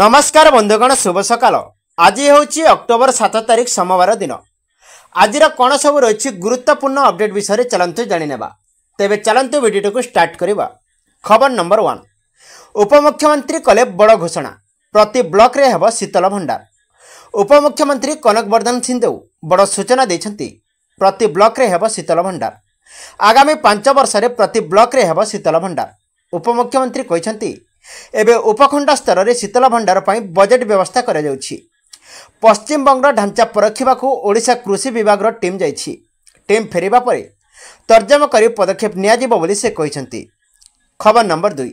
ନମସ୍କାର ବନ୍ଧୁଗଣ ଶୁଭ ସକାଳ ଆଜି ହେଉଛି ଅକ୍ଟୋବର ସାତ ତାରିଖ ସୋମବାର ଦିନ ଆଜିର କ'ଣ ସବୁ ରହିଛି ଗୁରୁତ୍ୱପୂର୍ଣ୍ଣ ଅପଡ଼େଟ୍ ବିଷୟରେ ଚାଲନ୍ତୁ ଜାଣିନେବା ତେବେ ଚାଲନ୍ତୁ ଭିଡ଼ିଓଟିକୁ ଷ୍ଟାର୍ଟ କରିବା ଖବର ନମ୍ବର ୱାନ୍ ଉପମୁଖ୍ୟମନ୍ତ୍ରୀ କଲେ ବଡ଼ ଘୋଷଣା ପ୍ରତି ବ୍ଲକ୍ରେ ହେବ ଶୀତଳ ଭଣ୍ଡାର ଉପମୁଖ୍ୟମନ୍ତ୍ରୀ କନକବର୍ଦ୍ଧନ ସିଂଦେଉ ବଡ଼ ସୂଚନା ଦେଇଛନ୍ତି ପ୍ରତି ବ୍ଲକ୍ରେ ହେବ ଶୀତଳ ଭଣ୍ଡାର ଆଗାମୀ ପାଞ୍ଚ ବର୍ଷରେ ପ୍ରତି ବ୍ଲକ୍ରେ ହେବ ଶୀତଳ ଭଣ୍ଡାର ଉପମୁଖ୍ୟମନ୍ତ୍ରୀ କହିଛନ୍ତି ଏବେ ଉପଖଣ୍ଡ ସ୍ତରରେ ଶୀତଳ ଭଣ୍ଡାର ପାଇଁ ବଜେଟ୍ ବ୍ୟବସ୍ଥା କରାଯାଉଛି ପଶ୍ଚିମବଙ୍ଗର ଢାଞ୍ଚା ପରଖିବାକୁ ଓଡ଼ିଶା କୃଷି ବିଭାଗର ଟିମ୍ ଯାଇଛି ଟିମ୍ ଫେରିବା ପରେ ତର୍ଜମ କରି ପଦକ୍ଷେପ ନିଆଯିବ ବୋଲି ସେ କହିଛନ୍ତି ଖବର ନମ୍ବର ଦୁଇ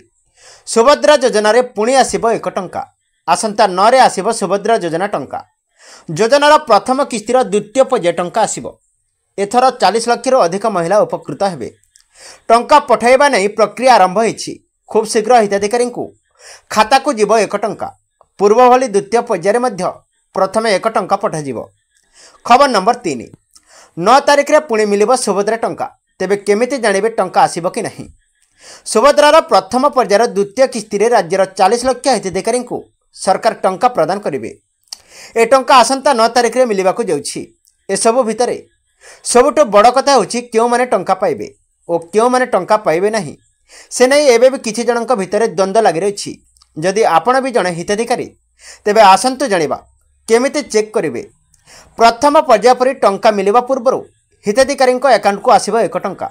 ସୁଭଦ୍ରା ଯୋଜନାରେ ପୁଣି ଆସିବ ଏକ ଟଙ୍କା ଆସନ୍ତା ନଅରେ ଆସିବ ସୁଭଦ୍ରା ଯୋଜନା ଟଙ୍କା ଯୋଜନାର ପ୍ରଥମ କିସ୍ତିର ଦ୍ୱିତୀୟ ପର୍ଯ୍ୟାୟ ଟଙ୍କା ଆସିବ ଏଥର ଚାଳିଶ ଲକ୍ଷରୁ ଅଧିକ ମହିଳା ଉପକୃତ ହେବେ ଟଙ୍କା ପଠାଇବା ନେଇ ପ୍ରକ୍ରିୟା ଆରମ୍ଭ ହୋଇଛି खूब शीघ्र हिताधिकारी खाता को जीव एक टा पूर्व द्वितीय पर्याय प्रथम एक टा पठाज खबर नंबर तीन नौ तारिख में पुणी मिल सुभद्रा टा तेज केमी जानवे टाँग आसब कि ना सुभद्रार प्रथम पर्यायर द्वितीय किस्ती राज्यर चालीस लक्ष हिताधिकारी सरकार टंका प्रदान करेंगे ए टा आसंता नौ तारिख में मिलवा जासबू भितर सबुठ बड़ कथा हो टा और क्यों मैंने टाँ पाइबे ना ସେ ନେଇ ଏବେ ବି କିଛି ଜଣଙ୍କ ଭିତରେ ଦ୍ୱନ୍ଦ୍ୱ ଲାଗି ରହିଛି ଯଦି ଆପଣ ବି ଜଣେ ହିତାଧିକାରୀ ତେବେ ଆସନ୍ତୁ ଜାଣିବା କେମିତି ଚେକ୍ କରିବେ ପ୍ରଥମ ପର୍ଯ୍ୟାୟ ପରି ଟଙ୍କା ମିଳିବା ପୂର୍ବରୁ ହିତାଧିକାରୀଙ୍କ ଆକାଉଣ୍ଟକୁ ଆସିବ ଏକ ଟଙ୍କା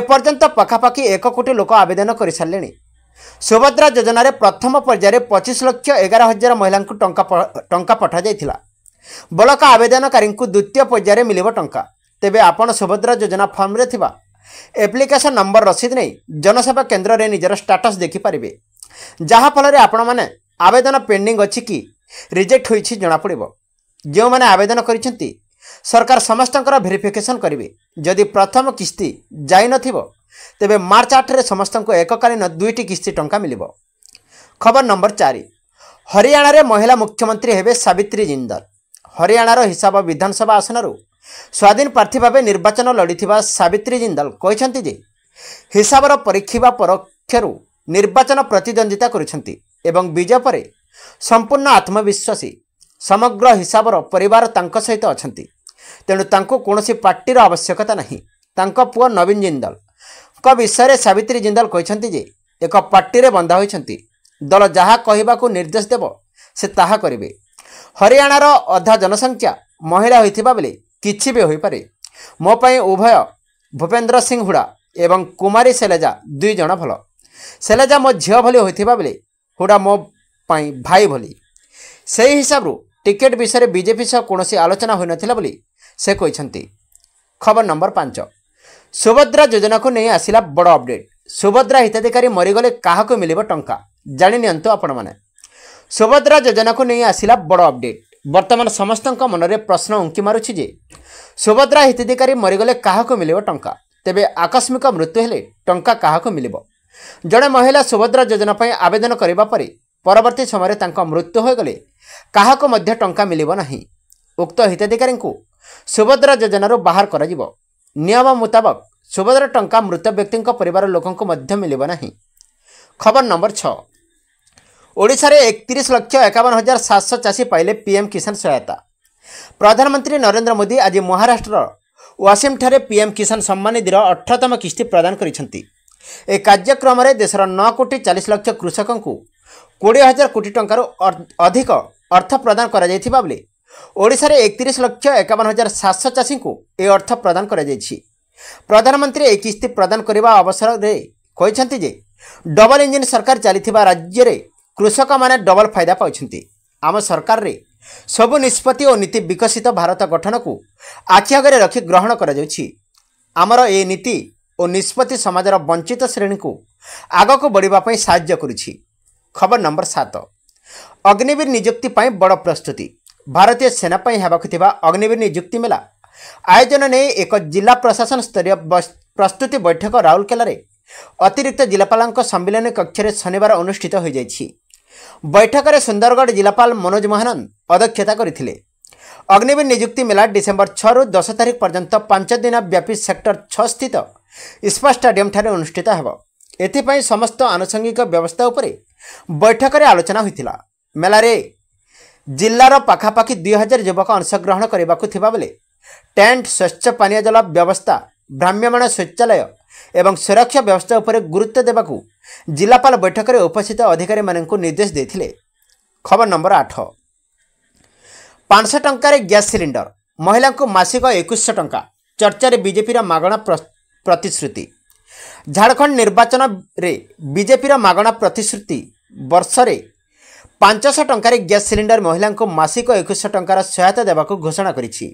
ଏପର୍ଯ୍ୟନ୍ତ ପାଖାପାଖି ଏକ କୋଟି ଲୋକ ଆବେଦନ କରିସାରିଲେଣି ସୁଭଦ୍ରା ଯୋଜନାରେ ପ୍ରଥମ ପର୍ଯ୍ୟାୟରେ ପଚିଶ ଲକ୍ଷ ଏଗାର ହଜାର ମହିଳାଙ୍କୁ ଟଙ୍କା ଟଙ୍କା ପଠାଯାଇଥିଲା ବଳକା ଆବେଦନକାରୀଙ୍କୁ ଦ୍ୱିତୀୟ ପର୍ଯ୍ୟାୟରେ ମିଳିବ ଟଙ୍କା ତେବେ ଆପଣ ସୁଭଦ୍ରା ଯୋଜନା ଫର୍ମରେ ଥିବା ଏପ୍ଲିକେସନ୍ ନମ୍ବର ରସିଦ ନେଇ ଜନସେବା କେନ୍ଦ୍ରରେ ନିଜର ଷ୍ଟାଟସ୍ ଦେଖିପାରିବେ ଯାହାଫଳରେ ଆପଣମାନେ ଆବେଦନ ପେଣ୍ଡିଂ ଅଛି କି ରିଜେକ୍ଟ ହୋଇଛି ଜଣାପଡ଼ିବ ଯେଉଁମାନେ ଆବେଦନ କରିଛନ୍ତି ସରକାର ସମସ୍ତଙ୍କର ଭେରିଫିକେସନ୍ କରିବେ ଯଦି ପ୍ରଥମ କିସ୍ତି ଯାଇନଥିବ ତେବେ ମାର୍ଚ୍ଚ ଆଠରେ ସମସ୍ତଙ୍କୁ ଏକକାଳୀନ ଦୁଇଟି କିସ୍ତି ଟଙ୍କା ମିଳିବ ଖବର ନମ୍ବର ଚାରି ହରିୟାଣାରେ ମହିଳା ମୁଖ୍ୟମନ୍ତ୍ରୀ ହେବେ ସାବିତ୍ରୀ ଜିନ୍ଦର ହରିୟାଣାର ହିସାବ ବିଧାନସଭା ଆସନରୁ ସ୍ୱାଧୀନ ପ୍ରାର୍ଥୀ ଭାବେ ନିର୍ବାଚନ ଲଢ଼ିଥିବା ସାବିତ୍ରୀ ଜିନ୍ଦଲ କହିଛନ୍ତି ଯେ ହିସାବର ପରୀକ୍ଷା ପରୋକ୍ଷରୁ ନିର୍ବାଚନ ପ୍ରତିଦ୍ୱନ୍ଦ୍ୱିତା କରୁଛନ୍ତି ଏବଂ ବିଜୟ ପରେ ସମ୍ପୂର୍ଣ୍ଣ ଆତ୍ମବିଶ୍ୱାସୀ ସମଗ୍ର ହିସାବର ପରିବାର ତାଙ୍କ ସହିତ ଅଛନ୍ତି ତେଣୁ ତାଙ୍କୁ କୌଣସି ପାର୍ଟିର ଆବଶ୍ୟକତା ନାହିଁ ତାଙ୍କ ପୁଅ ନବୀନ ଜିନ୍ଦଲଙ୍କ ବିଷୟରେ ସାବିତ୍ରୀ ଜିନ୍ଦଲ କହିଛନ୍ତି ଯେ ଏକ ପାର୍ଟିରେ ବନ୍ଧା ହୋଇଛନ୍ତି ଦଳ ଯାହା କହିବାକୁ ନିର୍ଦ୍ଦେଶ ଦେବ ସେ ତାହା କରିବେ ହରିୟାଣାର ଅଧା ଜନସଂଖ୍ୟା ମହିଳା ହୋଇଥିବା ବେଳେ କିଛି ବି ହୋଇପାରେ ମୋ ପାଇଁ ଉଭୟ ଭୂପେନ୍ଦ୍ର ସିଂ ହୁଡ଼ା ଏବଂ କୁମାରୀ ଶୈଳଜା ଦୁଇ ଜଣ ଭଲ ଶୈଳଜା ମୋ ଝିଅ ଭଳି ହୋଇଥିବା ବେଳେ ହୁଡ଼ା ମୋ ପାଇଁ ଭାଇ ଭଳି ସେହି ହିସାବରୁ ଟିକେଟ୍ ବିଷୟରେ ବିଜେପି ସହ କୌଣସି ଆଲୋଚନା ହୋଇନଥିଲା ବୋଲି ସେ କହିଛନ୍ତି ଖବର ନମ୍ବର ପାଞ୍ଚ ସୁଭଦ୍ରା ଯୋଜନାକୁ ନେଇ ଆସିଲା ବଡ଼ ଅପଡେଟ୍ ସୁଭଦ୍ରା ହିତାଧିକାରୀ ମରିଗଲେ କାହାକୁ ମିଳିବ ଟଙ୍କା ଜାଣିନିଅନ୍ତୁ ଆପଣମାନେ ସୁଭଦ୍ରା ଯୋଜନାକୁ ନେଇ ଆସିଲା ବଡ଼ ଅପଡେଟ୍ ବର୍ତ୍ତମାନ ସମସ୍ତଙ୍କ ମନରେ ପ୍ରଶ୍ନ ଉଙ୍କି ମାରୁଛି ଯେ ସୁଭଦ୍ରା ହିତାଧିକାରୀ ମରିଗଲେ କାହାକୁ ମିଳିବ ଟଙ୍କା ତେବେ ଆକସ୍ମିକ ମୃତ୍ୟୁ ହେଲେ ଟଙ୍କା କାହାକୁ ମିଳିବ ଜଣେ ମହିଳା ସୁଭଦ୍ରା ଯୋଜନା ପାଇଁ ଆବେଦନ କରିବା ପରେ ପରବର୍ତ୍ତୀ ସମୟରେ ତାଙ୍କ ମୃତ୍ୟୁ ହୋଇଗଲେ କାହାକୁ ମଧ୍ୟ ଟଙ୍କା ମିଳିବ ନାହିଁ ଉକ୍ତ ହିତାଧିକାରୀଙ୍କୁ ସୁଭଦ୍ରା ଯୋଜନାରୁ ବାହାର କରାଯିବ ନିୟମ ମୁତାବକ ସୁଭଦ୍ରା ଟଙ୍କା ମୃତ ବ୍ୟକ୍ତିଙ୍କ ପରିବାର ଲୋକଙ୍କୁ ମଧ୍ୟ ମିଳିବ ନାହିଁ ଖବର ନମ୍ବର ଛଅ ଓଡ଼ିଶାରେ ଏକତିରିଶ ଲକ୍ଷ ଏକାବନ ହଜାର ସାତଶହ ଚାଷୀ ପାଇଲେ ପିଏମ୍ କିଷାନ ସହାୟତା ପ୍ରଧାନମନ୍ତ୍ରୀ ନରେନ୍ଦ୍ର ମୋଦି ଆଜି ମହାରାଷ୍ଟ୍ରର ୱାସିମ୍ଠାରେ ପିଏମ୍ କିଷାନ ସମ୍ମାନ ନିଧିର ଅଠରତମ କିସ୍ତି ପ୍ରଦାନ କରିଛନ୍ତି ଏହି କାର୍ଯ୍ୟକ୍ରମରେ ଦେଶର ନଅ କୋଟି ଚାଳିଶ ଲକ୍ଷ କୃଷକଙ୍କୁ କୋଡ଼ିଏ ହଜାର କୋଟି ଟଙ୍କାରୁ ଅଧିକ ଅର୍ଥ ପ୍ରଦାନ କରାଯାଇଥିବା ବେଳେ ଓଡ଼ିଶାରେ ଏକତିରିଶ ଲକ୍ଷ ଏକାବନ ହଜାର ସାତଶହ ଚାଷୀଙ୍କୁ ଏହି ଅର୍ଥ ପ୍ରଦାନ କରାଯାଇଛି ପ୍ରଧାନମନ୍ତ୍ରୀ ଏହି କିସ୍ତି ପ୍ରଦାନ କରିବା ଅବସରରେ କହିଛନ୍ତି ଯେ ଡବଲ ଇଞ୍ଜିନ୍ ସରକାର ଚାଲିଥିବା ରାଜ୍ୟରେ କୃଷକମାନେ ଡବଲ ଫାଇଦା ପାଉଛନ୍ତି ଆମ ସରକାରରେ ସବୁ ନିଷ୍ପତ୍ତି ଓ ନୀତି ବିକଶିତ ଭାରତ ଗଠନକୁ ଆଖି ଆଗରେ ରଖି ଗ୍ରହଣ କରାଯାଉଛି ଆମର ଏ ନୀତି ଓ ନିଷ୍ପତ୍ତି ସମାଜର ବଞ୍ଚିତ ଶ୍ରେଣୀକୁ ଆଗକୁ ବଢ଼ିବା ପାଇଁ ସାହାଯ୍ୟ କରୁଛି ଖବର ନମ୍ବର ସାତ ଅଗ୍ନିବୀର ନିଯୁକ୍ତି ପାଇଁ ବଡ଼ ପ୍ରସ୍ତୁତି ଭାରତୀୟ ସେନା ପାଇଁ ହେବାକୁ ଥିବା ଅଗ୍ନିବୀର ନିଯୁକ୍ତି ମେଳା ଆୟୋଜନ ନେଇ ଏକ ଜିଲ୍ଲା ପ୍ରଶାସନ ସ୍ତରୀୟ ପ୍ରସ୍ତୁତି ବୈଠକ ରାଉରକେଲାରେ ଅତିରିକ୍ତ ଜିଲ୍ଲାପାଳଙ୍କ ସମ୍ମିଳନୀ କକ୍ଷରେ ଶନିବାର ଅନୁଷ୍ଠିତ ହୋଇଯାଇଛି ବୈଠକରେ ସୁନ୍ଦରଗଡ଼ ଜିଲ୍ଲାପାଳ ମନୋଜ ମହାନନ୍ଦ ଅଧ୍ୟକ୍ଷତା କରିଥିଲେ ଅଗ୍ନିବୀର ନିଯୁକ୍ତି ମେଳା ଡିସେମ୍ବର ଛଅରୁ ଦଶ ତାରିଖ ପର୍ଯ୍ୟନ୍ତ ପାଞ୍ଚ ଦିନ ବ୍ୟାପୀ ସେକ୍ଟର ଛଅ ସ୍ଥିତ ଇସ୍ପାତ ଷ୍ଟାଡିୟମଠାରେ ଅନୁଷ୍ଠିତ ହେବ ଏଥିପାଇଁ ସମସ୍ତ ଆନୁଷଙ୍ଗିକ ବ୍ୟବସ୍ଥା ଉପରେ ବୈଠକରେ ଆଲୋଚନା ହୋଇଥିଲା ମେଳାରେ ଜିଲ୍ଲାର ପାଖାପାଖି ଦୁଇ ହଜାର ଯୁବକ ଅଂଶଗ୍ରହଣ କରିବାକୁ ଥିବାବେଳେ ଟେଣ୍ଟ ସ୍ୱଚ୍ଛ ପାନୀୟ ଜଳ ବ୍ୟବସ୍ଥା ଭ୍ରାମ୍ୟମାଣ ଶୌଚାଳୟ ଏବଂ ସୁରକ୍ଷା ବ୍ୟବସ୍ଥା ଉପରେ ଗୁରୁତ୍ୱ ଦେବାକୁ ଜିଲ୍ଲାପାଳ ବୈଠକରେ ଉପସ୍ଥିତ ଅଧିକାରୀମାନଙ୍କୁ ନିର୍ଦ୍ଦେଶ ଦେଇଥିଲେ ଖବର ନମ୍ବର ଆଠ ପାଞ୍ଚଶହ ଟଙ୍କାରେ ଗ୍ୟାସ୍ ସିଲିଣ୍ଡର ମହିଳାଙ୍କୁ ମାସିକ ଏକୋଇଶଶହ ଟଙ୍କା ଚର୍ଚ୍ଚାରେ ବିଜେପିର ମାଗଣା ପ୍ରତିଶ୍ରୁତି ଝାଡ଼ଖଣ୍ଡ ନିର୍ବାଚନରେ ବିଜେପିର ମାଗଣା ପ୍ରତିଶ୍ରୁତି ବର୍ଷରେ ପାଞ୍ଚଶହ ଟଙ୍କାରେ ଗ୍ୟାସ୍ ସିଲିଣ୍ଡର ମହିଳାଙ୍କୁ ମାସିକ ଏକୋଇଶଶହ ଟଙ୍କାର ସହାୟତା ଦେବାକୁ ଘୋଷଣା କରିଛି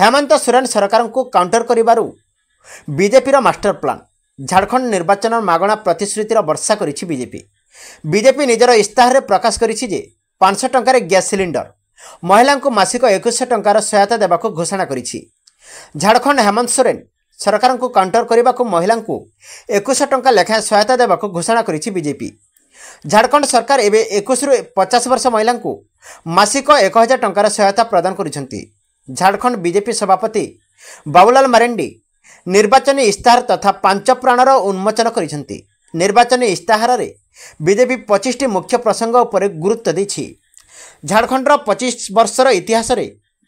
ହେମନ୍ତ ସୋରେନ୍ ସରକାରଙ୍କୁ କାଉଣ୍ଟର କରିବାରୁ ବିଜେପିର ମାଷ୍ଟର ପ୍ଲାନ୍ ଝାଡ଼ଖଣ୍ଡ ନିର୍ବାଚନ ମାଗଣା ପ୍ରତିଶ୍ରୁତିର ବର୍ଷା କରିଛି ବିଜେପି ବିଜେପି ନିଜର ଇସ୍ତାହାରରେ ପ୍ରକାଶ କରିଛି ଯେ ପାଞ୍ଚଶହ ଟଙ୍କାରେ ଗ୍ୟାସ୍ ସିଲିଣ୍ଡର ମହିଳାଙ୍କୁ ମାସିକ ଏକୋଇଶ ଟଙ୍କାର ସହାୟତା ଦେବାକୁ ଘୋଷଣା କରିଛି ଝାଡ଼ଖଣ୍ଡ ହେମନ୍ତ ସୋରେନ ସରକାରଙ୍କୁ କାଉଣ୍ଟର କରିବାକୁ ମହିଳାଙ୍କୁ ଏକୋଇଶ ଟଙ୍କା ଲେଖାଏଁ ସହାୟତା ଦେବାକୁ ଘୋଷଣା କରିଛି ବିଜେପି ଝାଡ଼ଖଣ୍ଡ ସରକାର ଏବେ ଏକୋଇଶରୁ ପଚାଶ ବର୍ଷ ମହିଳାଙ୍କୁ ମାସିକ ଏକ ହଜାର ଟଙ୍କାର ସହାୟତା ପ୍ରଦାନ କରିଛନ୍ତି ଝାଡ଼ଖଣ୍ଡ ବିଜେପି ସଭାପତି ବାବୁଲାଲ ମାରେଣ୍ଡି ନିର୍ବାଚନୀ ଇସ୍ତାହାର ତଥା ପାଞ୍ଚ ପ୍ରାଣର ଉନ୍ମୋଚନ କରିଛନ୍ତି ନିର୍ବାଚନୀ ଇସ୍ତାହାରରେ ବିଜେପି ପଚିଶଟି ମୁଖ୍ୟ ପ୍ରସଙ୍ଗ ଉପରେ ଗୁରୁତ୍ୱ ଦେଇଛି ଝାଡ଼ଖଣ୍ଡର ପଚିଶ ବର୍ଷର ଇତିହାସରେ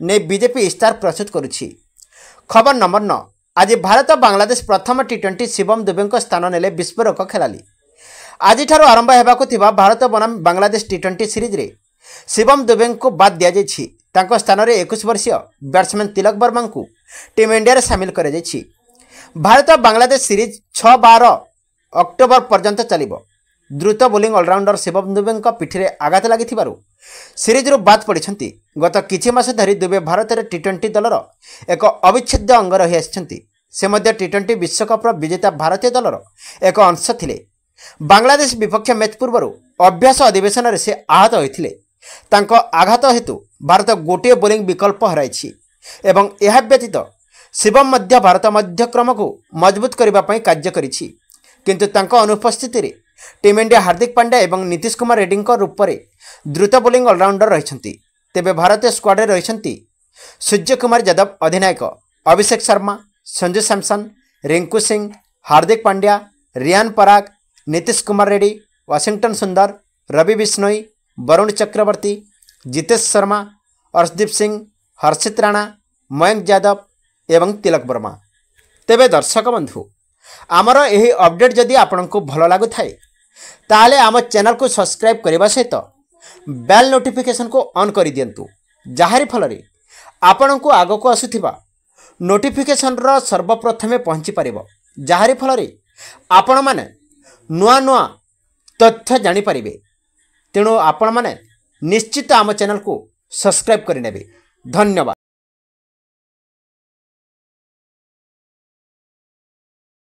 ନେଇ ବିଜେପି ଇସ୍ତାହାର ପ୍ରସ୍ତୁତ କରୁଛି ଖବର ନମ୍ବର ନଅ ଆଜି ଭାରତ ବାଂଲାଦେଶ ପ୍ରଥମ ଟି ଟ୍ୱେଣ୍ଟି ଶିବମ ଦୁବେଙ୍କ ସ୍ଥାନ ନେଲେ ବିସ୍ଫୋରକ ଖେଳାଳି ଆଜିଠାରୁ ଆରମ୍ଭ ହେବାକୁ ଥିବା ଭାରତ ବନାମ ବାଂଲାଦେଶ ଟି ଟ୍ୱେଣ୍ଟି ସିରିଜ୍ରେ ଶିବମ ଦୁବେଙ୍କୁ ବାଦ୍ ଦିଆଯାଇଛି ତାଙ୍କ ସ୍ଥାନରେ ଏକୋଇଶ ବର୍ଷୀୟ ବ୍ୟାଟ୍ସମ୍ୟାନ୍ ତିଲକ ବର୍ମାଙ୍କୁ ଟିମ୍ ଇଣ୍ଡିଆରେ ସାମିଲ କରାଯାଇଛି ଭାରତ ବାଂଲାଦେଶ ସିରିଜ୍ ଛଅ ବାର ଅକ୍ଟୋବର ପର୍ଯ୍ୟନ୍ତ ଚାଲିବ ଦ୍ରୁତ ବୋଲିଂ ଅଲରାଉଣ୍ଡର ଶିବମ ଦୁବେଙ୍କ ପିଠିରେ ଆଘାତ ଲାଗିଥିବାରୁ ସିରିଜ୍ରୁ ବାଦ୍ ପଡ଼ିଛନ୍ତି ଗତ କିଛି ମାସ ଧରି ଦୁବେ ଭାରତରେ ଟି ଟ୍ୱେଣ୍ଟି ଦଳର ଏକ ଅବିଚ୍ଛେଦ୍ୟ ଅଙ୍ଗ ରହିଆସିଛନ୍ତି ସେ ମଧ୍ୟ ଟି ଟ୍ୱେଣ୍ଟି ବିଶ୍ୱକପ୍ର ବିଜେତା ଭାରତୀୟ ଦଳର ଏକ ଅଂଶ ଥିଲେ ବାଂଲାଦେଶ ବିପକ୍ଷ ମ୍ୟାଚ୍ ପୂର୍ବରୁ ଅଭ୍ୟାସ ଅଧିବେଶନରେ ସେ ଆହତ ହୋଇଥିଲେ ତାଙ୍କ ଆଘାତ ହେତୁ ଭାରତ ଗୋଟିଏ ବୋଲିଂ ବିକଳ୍ପ ହରାଇଛି ଏବଂ ଏହା ବ୍ୟତୀତ शिवम भारत मध्य क्रम को मजबूत करने कार्य करुपस्थित टीम इंडिया हार्दिक पांड्या और नीतीश कुमार रेड्डी रूप से द्रुत बोली अलराउंडर रही तेज भारतीय स्क्वाड्रे रही सूर्य कुमार यादव अधिनायक अभिषेक शर्मा संजू सैमसन रिंकू सिंह हार्दिक पांड्या रियान पराग नीतीश कुमार रेड्डी वाशिंगटन सुंदर रवि विश्नोई वरुण चक्रवर्ती जितेश शर्मा अर्शदीप सिंह हर्षित राणा मयंक यादव ଏବଂ ତିଲକ ବର୍ମା ତେବେ ଦର୍ଶକ ବନ୍ଧୁ ଆମର ଏହି ଅପଡ଼େଟ୍ ଯଦି ଆପଣଙ୍କୁ ଭଲ ଲାଗୁଥାଏ ତାହେଲେ ଆମ ଚ୍ୟାନେଲ୍କୁ ସବସ୍କ୍ରାଇବ୍ କରିବା ସହିତ ବେଲ୍ ନୋଟିଫିକେସନ୍କୁ ଅନ୍ କରିଦିଅନ୍ତୁ ଯାହାରି ଫଳରେ ଆପଣଙ୍କୁ ଆଗକୁ ଆସୁଥିବା ନୋଟିଫିକେସନ୍ର ସର୍ବପ୍ରଥମେ ପହଞ୍ଚିପାରିବ ଯାହାରି ଫଳରେ ଆପଣମାନେ ନୂଆ ନୂଆ ତଥ୍ୟ ଜାଣିପାରିବେ ତେଣୁ ଆପଣମାନେ ନିଶ୍ଚିତ ଆମ ଚ୍ୟାନେଲ୍କୁ ସବସ୍କ୍ରାଇବ୍ କରିନେବେ ଧନ୍ୟବାଦ